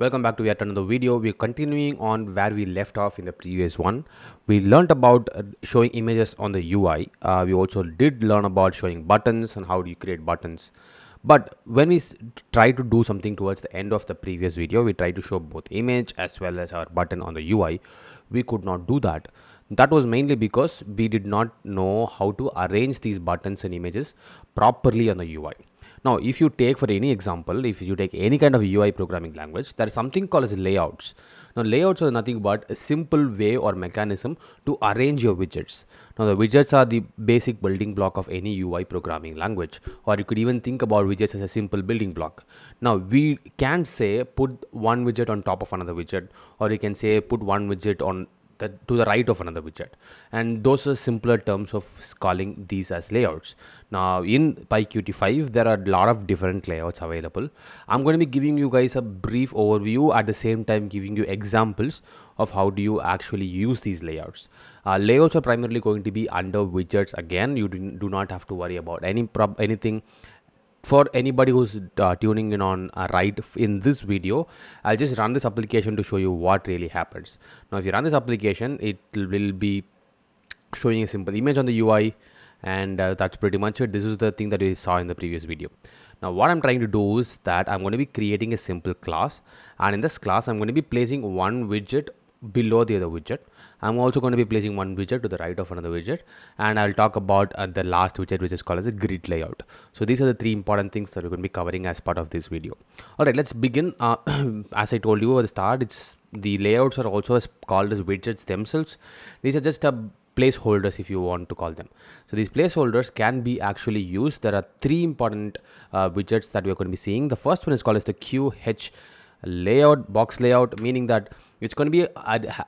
Welcome back to yet another video. We're continuing on where we left off in the previous one. We learned about uh, showing images on the UI. Uh, we also did learn about showing buttons and how do you create buttons. But when we try to do something towards the end of the previous video, we try to show both image as well as our button on the UI. We could not do that. That was mainly because we did not know how to arrange these buttons and images properly on the UI. Now, if you take for any example, if you take any kind of UI programming language, there is something called as layouts. Now, layouts are nothing but a simple way or mechanism to arrange your widgets. Now, the widgets are the basic building block of any UI programming language, or you could even think about widgets as a simple building block. Now, we can say put one widget on top of another widget, or you can say put one widget on to the right of another widget and those are simpler terms of calling these as layouts now in pyqt5 there are a lot of different layouts available i'm going to be giving you guys a brief overview at the same time giving you examples of how do you actually use these layouts uh, layouts are primarily going to be under widgets again you do, do not have to worry about any anything for anybody who's uh, tuning in on uh, right in this video i'll just run this application to show you what really happens now if you run this application it will be showing a simple image on the ui and uh, that's pretty much it this is the thing that we saw in the previous video now what i'm trying to do is that i'm going to be creating a simple class and in this class i'm going to be placing one widget below the other widget. I'm also going to be placing one widget to the right of another widget and I'll talk about uh, the last widget which is called as a grid layout. So these are the three important things that we're going to be covering as part of this video. All right, let's begin. Uh, as I told you at the start, it's the layouts are also as called as widgets themselves. These are just a uh, placeholders if you want to call them so these placeholders can be actually used there are three important uh, widgets that we're going to be seeing the first one is called as the qh layout box layout meaning that it's going to be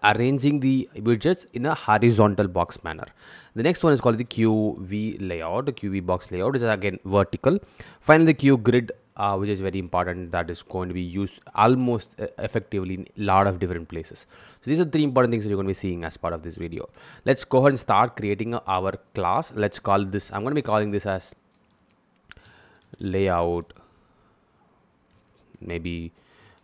arranging the widgets in a horizontal box manner the next one is called the qv layout the qv box layout is again vertical finally the q grid uh, which is very important that is going to be used almost uh, effectively in a lot of different places so these are three important things that you're going to be seeing as part of this video let's go ahead and start creating our class let's call this i'm going to be calling this as layout maybe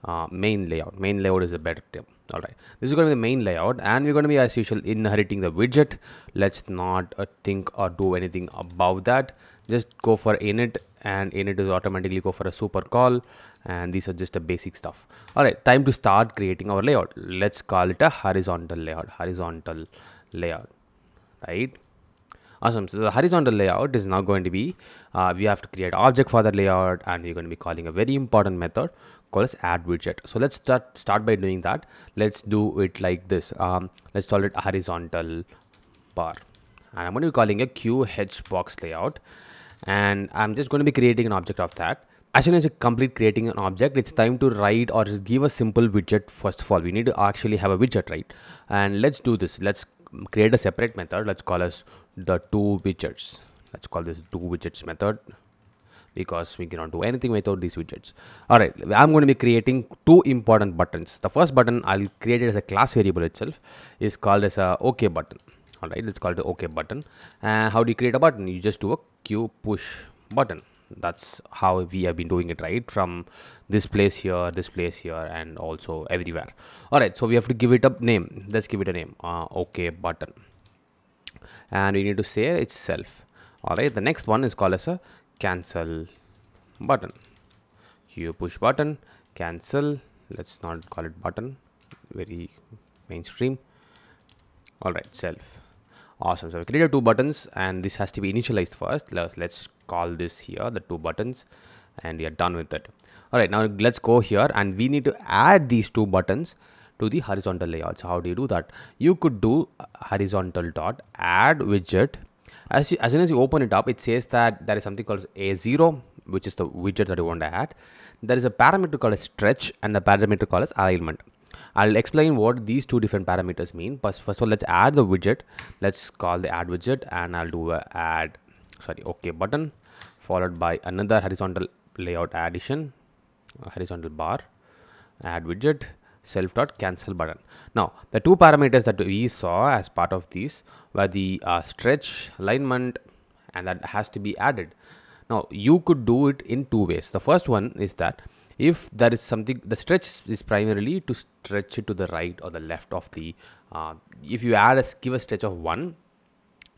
uh, main layout main layout is a better term all right this is going to be the main layout and we're going to be as usual inheriting the widget let's not uh, think or do anything about that just go for init and init is automatically go for a super call and these are just the basic stuff all right time to start creating our layout let's call it a horizontal layout horizontal layout right awesome so the horizontal layout is now going to be uh, we have to create object for that layout and we're going to be calling a very important method called as add widget so let's start start by doing that let's do it like this um, let's call it horizontal bar and i'm going to be calling a qh box layout and i'm just going to be creating an object of that as soon as you complete creating an object it's time to write or give a simple widget first of all we need to actually have a widget right and let's do this let's create a separate method let's call us the two widgets let's call this two widgets method because we cannot do anything without these widgets all right i'm going to be creating two important buttons the first button i'll create it as a class variable itself is called as a ok button all right let's call it ok button and uh, how do you create a button you just do a q push button that's how we have been doing it right from this place here this place here and also everywhere all right so we have to give it a name let's give it a name uh, ok button and we need to say itself all right the next one is called as a cancel button you push button cancel let's not call it button very mainstream all right self awesome so we created two buttons and this has to be initialized first let's call this here the two buttons and we are done with it all right now let's go here and we need to add these two buttons to the horizontal layout. So how do you do that? You could do uh, horizontal dot add widget. As, you, as soon as you open it up, it says that there is something called A0, which is the widget that you want to add. There is a parameter called a stretch and a parameter called as alignment. I'll explain what these two different parameters mean. But first of all, let's add the widget. Let's call the add widget and I'll do a add, sorry, OK button followed by another horizontal layout addition, horizontal bar, add widget self dot cancel button. Now the two parameters that we saw as part of these were the uh, stretch alignment and that has to be added. Now you could do it in two ways. The first one is that if there is something the stretch is primarily to stretch it to the right or the left of the uh, if you add a give a stretch of one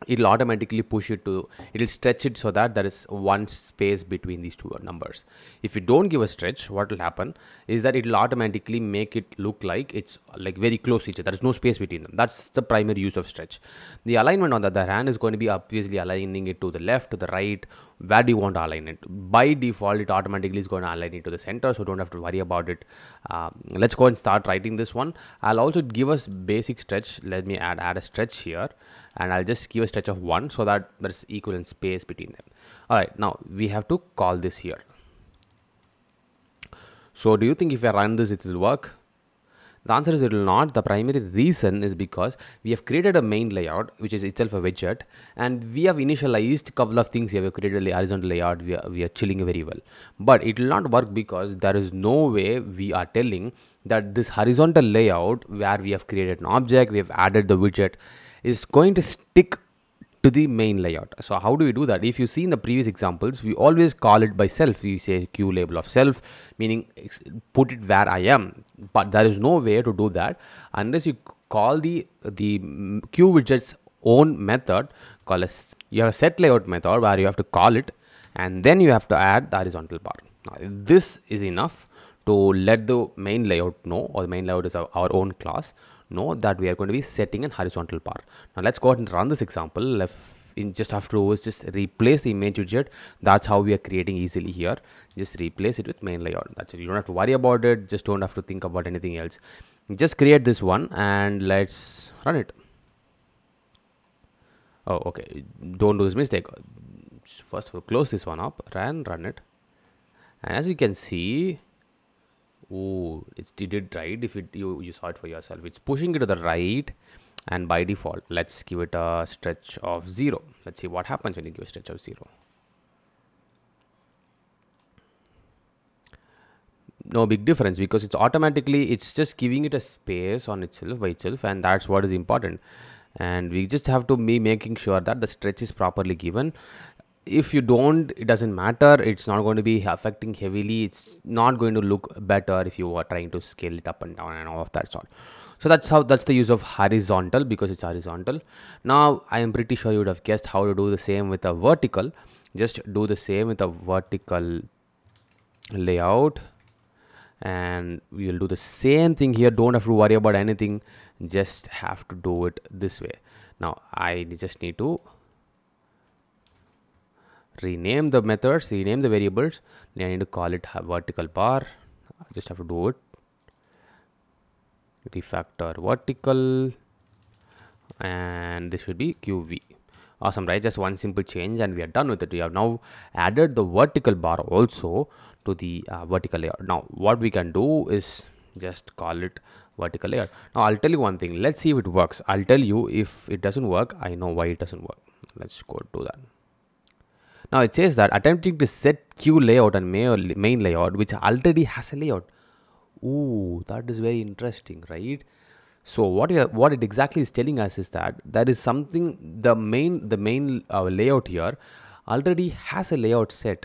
it'll automatically push it to it'll stretch it so that there is one space between these two numbers if you don't give a stretch what will happen is that it'll automatically make it look like it's like very close to each other there's no space between them that's the primary use of stretch the alignment on the other hand is going to be obviously aligning it to the left to the right where do you want to align it by default it automatically is going to align it to the center so don't have to worry about it um, let's go and start writing this one i'll also give us basic stretch let me add add a stretch here and I'll just give a stretch of 1 so that there's equivalent space between them. Alright, now we have to call this here. So do you think if I run this it will work? The answer is it will not. The primary reason is because we have created a main layout, which is itself a widget, and we have initialized a couple of things here. We have created a horizontal layout, we are, we are chilling very well. But it will not work because there is no way we are telling that this horizontal layout where we have created an object, we have added the widget, is going to stick to the main layout. So how do we do that? If you see in the previous examples, we always call it by self. We say Q label of self, meaning put it where I am. But there is no way to do that unless you call the the Q widget's own method. Call you have a set layout method where you have to call it, and then you have to add the horizontal bar. Now, this is enough to let the main layout know, or the main layout is our, our own class know that we are going to be setting an horizontal bar. Now let's go ahead and run this example. Left in just after hours, just replace the main widget. That's how we are creating easily here. Just replace it with main layout. That's it. You don't have to worry about it. Just don't have to think about anything else. Just create this one and let's run it. Oh, okay. Don't do this mistake. First, we'll close this one up and run it. And as you can see, oh it's did it right if it you you saw it for yourself it's pushing it to the right and by default let's give it a stretch of zero let's see what happens when you give a stretch of zero no big difference because it's automatically it's just giving it a space on itself by itself and that's what is important and we just have to be making sure that the stretch is properly given if you don't it doesn't matter it's not going to be affecting heavily it's not going to look better if you are trying to scale it up and down and all of that sort so that's how that's the use of horizontal because it's horizontal now i am pretty sure you would have guessed how to do the same with a vertical just do the same with a vertical layout and we will do the same thing here don't have to worry about anything just have to do it this way now i just need to rename the methods rename the variables I need to call it vertical bar I just have to do it refactor vertical and this should be QV awesome right just one simple change and we are done with it we have now added the vertical bar also to the uh, vertical layer now what we can do is just call it vertical layer now i'll tell you one thing let's see if it works i'll tell you if it doesn't work i know why it doesn't work let's go do that now it says that attempting to set queue layout and main layout which already has a layout. Ooh, that is very interesting, right? So what are, what it exactly is telling us is that there is something the main the main uh, layout here already has a layout set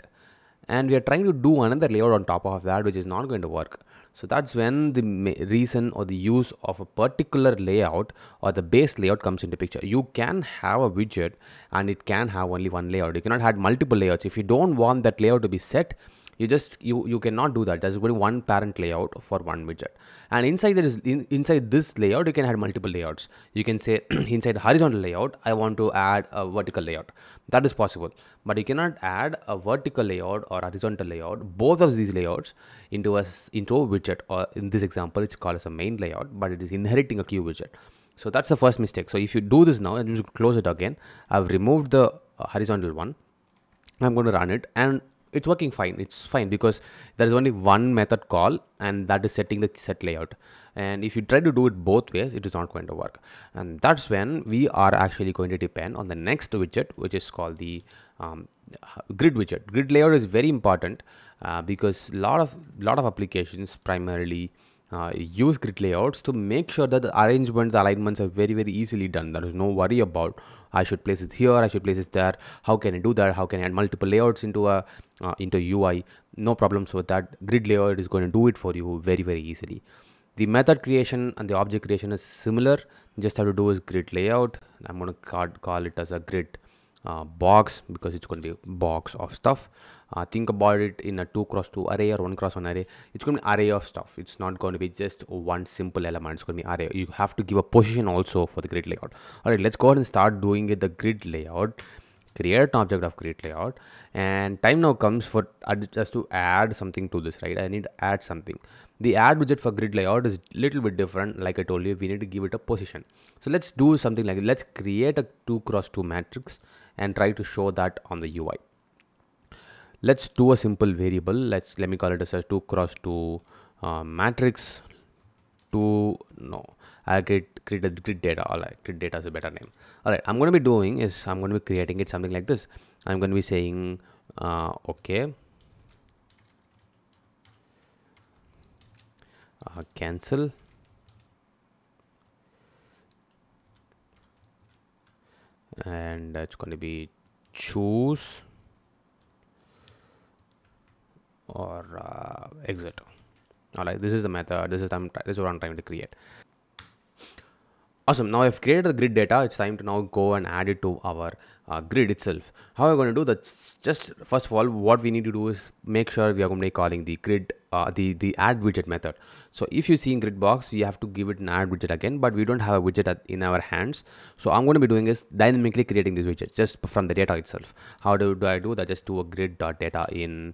and we are trying to do another layout on top of that which is not going to work so that's when the reason or the use of a particular layout or the base layout comes into picture. You can have a widget and it can have only one layout. You cannot have multiple layouts. If you don't want that layout to be set, you just you you cannot do that there's only one parent layout for one widget and inside there is in, inside this layout you can add multiple layouts you can say inside horizontal layout i want to add a vertical layout that is possible but you cannot add a vertical layout or horizontal layout both of these layouts into a into a widget or in this example it's called as a main layout but it is inheriting a queue widget so that's the first mistake so if you do this now and you close it again i've removed the uh, horizontal one i'm going to run it and it's working fine it's fine because there is only one method call and that is setting the set layout and if you try to do it both ways it is not going to work and that's when we are actually going to depend on the next widget which is called the um, grid widget grid layout is very important uh, because a lot of lot of applications primarily uh, use grid layouts to make sure that the arrangements, the alignments are very, very easily done. There is no worry about I should place it here, I should place it there. How can I do that? How can I add multiple layouts into a uh, into UI? No problem. So that grid layout is going to do it for you very, very easily. The method creation and the object creation is similar. Just have to do is grid layout. I'm going to call it as a grid uh, box because it's going to be box of stuff uh, think about it in a 2 cross 2 array or 1 cross 1 array it's going to be array of stuff it's not going to be just one simple element it's going to be array you have to give a position also for the grid layout all right let's go ahead and start doing it the grid layout create an object of grid layout and time now comes for just to add something to this right i need to add something the add widget for grid layout is little bit different like i told you we need to give it a position so let's do something like let's create a 2 cross 2 matrix and try to show that on the ui let's do a simple variable let's let me call it as a 2 cross 2 uh, matrix to no I'll create, create a grid data all right grid data is a better name all right I'm going to be doing is I'm going to be creating it something like this I'm going to be saying uh, okay uh, cancel and that's going to be choose or uh, exit all right this is the method this is I'm this is what i'm trying to create awesome now i've created the grid data it's time to now go and add it to our uh, grid itself how we're going to do that just first of all what we need to do is make sure we are going to be calling the grid uh, the the add widget method so if you see in grid box you have to give it an add widget again but we don't have a widget at, in our hands so i'm going to be doing is dynamically creating this widget just from the data itself how do, do i do that just do a grid dot data in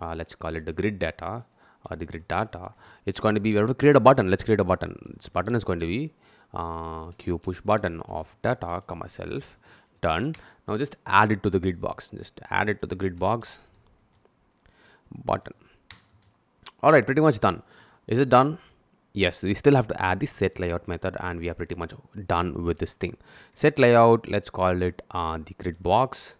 uh, let's call it the grid data or the grid data it's going to be we have to create a button let's create a button this button is going to be uh, queue push button of data comma self done now just add it to the grid box just add it to the grid box button all right pretty much done is it done yes we still have to add the set layout method and we are pretty much done with this thing set layout let's call it uh, the grid box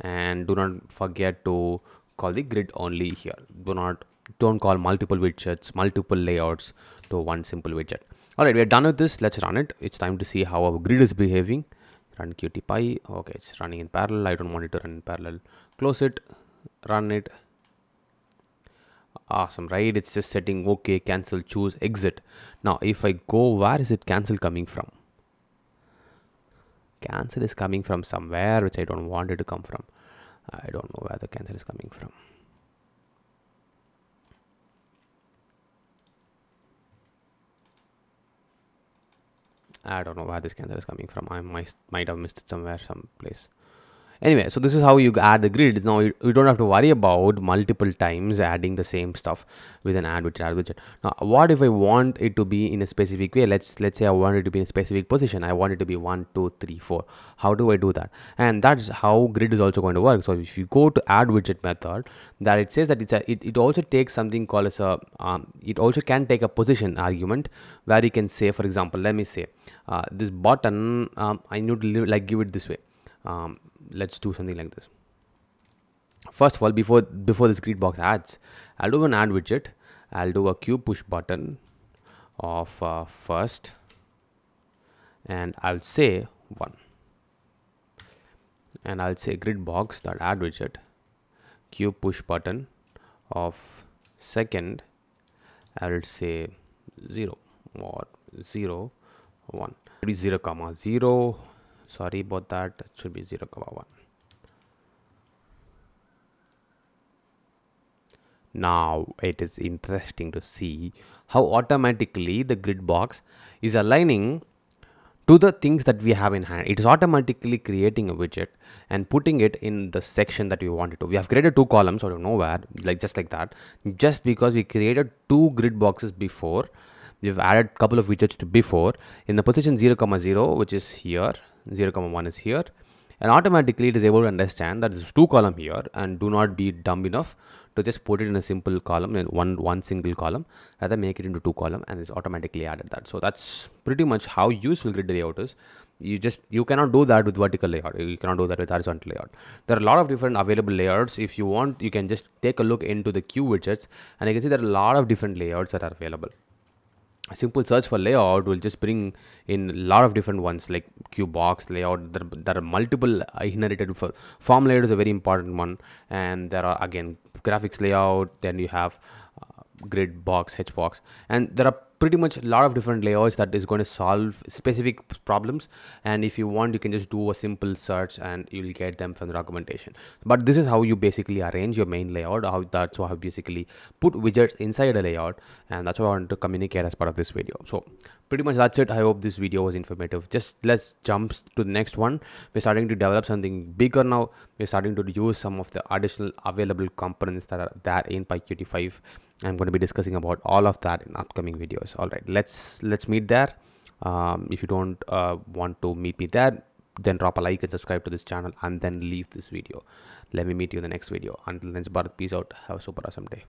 and do not forget to call the grid only here do not don't call multiple widgets multiple layouts to one simple widget all right we're done with this let's run it it's time to see how our grid is behaving run qtpy okay it's running in parallel i don't want it to run in parallel close it run it awesome right it's just setting okay cancel choose exit now if i go where is it cancel coming from cancel is coming from somewhere which i don't want it to come from I don't know where the cancel is coming from. I don't know where this cancel is coming from. I might might have missed it somewhere, someplace anyway so this is how you add the grid now you, you, don't have to worry about multiple times adding the same stuff with an add widget add widget now what if i want it to be in a specific way let's let's say i want it to be in a specific position i want it to be one two three four how do i do that and that's how grid is also going to work so if you go to add widget method that it says that it's a it, it also takes something called as a um, it also can take a position argument where you can say for example let me say uh, this button um, i need to like give it this way um, let's do something like this first of all before before this grid box adds i'll do an add widget i'll do a q push button of uh, first and i'll say one and i'll say grid box dot add widget q push button of second i'll say zero or zero one three zero comma zero sorry about that it should be 0 comma 1 now it is interesting to see how automatically the grid box is aligning to the things that we have in hand it is automatically creating a widget and putting it in the section that we wanted to we have created two columns out of nowhere like just like that just because we created two grid boxes before we've added couple of widgets to before in the position 0 comma 0 which is here 0 comma 1 is here and automatically it is able to understand that there's two column here and do not be dumb enough to just put it in a simple column in one one single column rather make it into two column and it's automatically added that so that's pretty much how useful grid layout is you just you cannot do that with vertical layout you cannot do that with horizontal layout there are a lot of different available layouts if you want you can just take a look into the queue widgets and you can see there are a lot of different layouts that are available simple search for layout will just bring in a lot of different ones like cube box layout there, there are multiple uh, inherited for form layout is a very important one and there are again graphics layout then you have uh, grid box h box and there are pretty much a lot of different layouts that is going to solve specific problems and if you want you can just do a simple search and you'll get them from the documentation but this is how you basically arrange your main layout how that's how I basically put widgets inside a layout and that's what I want to communicate as part of this video so pretty much that's it I hope this video was informative just let's jump to the next one we're starting to develop something bigger now we're starting to use some of the additional available components that are there in PyQt 5 i'm going to be discussing about all of that in upcoming videos all right let's let's meet there um, if you don't uh, want to meet me there then drop a like and subscribe to this channel and then leave this video let me meet you in the next video until then bharat peace out have a super awesome day